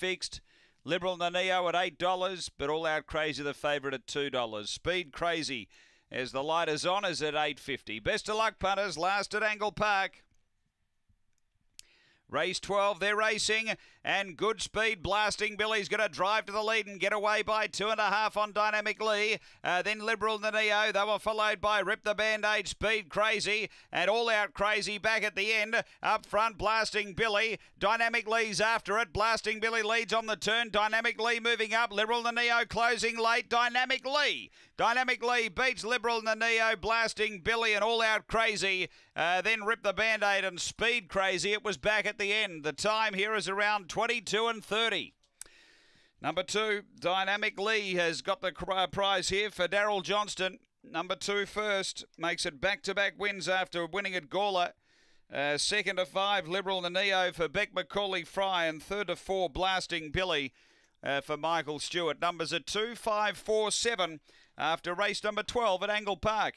fixed. Liberal Naneo at $8, but All Out Crazy the favourite at $2. Speed Crazy as the light is on is at 8.50. Best of luck, punters. Last at Angle Park. Race 12, they're racing, and good speed blasting. Billy's going to drive to the lead and get away by two and a half on Dynamic Lee. Uh, then Liberal Neo. They were followed by Rip the Band-Aid, Speed Crazy, and All Out Crazy back at the end. Up front, Blasting Billy. Dynamic Lee's after it. Blasting Billy leads on the turn. Dynamic Lee moving up. Liberal Neo closing late. Dynamic Lee. Dynamic Lee beats Liberal Neo, Blasting Billy, and All Out Crazy. Uh, then Rip the Band-Aid and Speed Crazy. It was back at the end. The time here is around 22 and 30. Number two, Dynamic Lee has got the uh, prize here for Daryl Johnston. Number two first makes it back-to-back -back wins after winning at Gawler. Uh, second to five, Liberal Neo for Beck McCauley Fry, and third to four, Blasting Billy uh, for Michael Stewart. Numbers are two, five, four, seven after race number 12 at Angle Park.